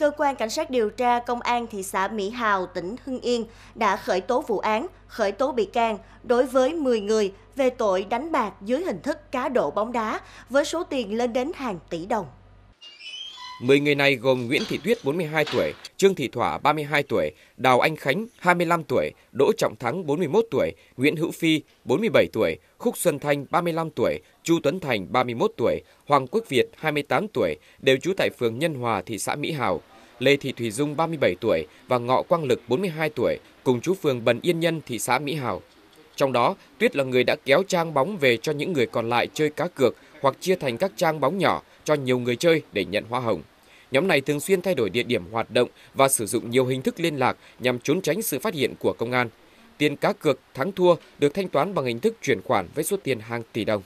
cơ quan cảnh sát điều tra công an thị xã Mỹ Hào, tỉnh Hưng Yên đã khởi tố vụ án, khởi tố bị can đối với 10 người về tội đánh bạc dưới hình thức cá độ bóng đá với số tiền lên đến hàng tỷ đồng. 10 người này gồm Nguyễn Thị Tuyết 42 tuổi, Trương Thị Thỏa 32 tuổi, Đào Anh Khánh 25 tuổi, Đỗ Trọng Thắng 41 tuổi, Nguyễn Hữu Phi 47 tuổi, Khúc Xuân Thanh 35 tuổi, Chu Tuấn Thành 31 tuổi, Hoàng Quốc Việt 28 tuổi, đều trú tại phường Nhân Hòa, thị xã Mỹ Hào. Lê Thị Thùy Dung 37 tuổi và Ngọ Quang Lực 42 tuổi, cùng chú phường Bần Yên Nhân, thị xã Mỹ Hào. Trong đó, Tuyết là người đã kéo trang bóng về cho những người còn lại chơi cá cược hoặc chia thành các trang bóng nhỏ cho nhiều người chơi để nhận hoa hồng. Nhóm này thường xuyên thay đổi địa điểm hoạt động và sử dụng nhiều hình thức liên lạc nhằm trốn tránh sự phát hiện của công an. Tiền cá cược thắng thua được thanh toán bằng hình thức chuyển khoản với số tiền hàng tỷ đồng.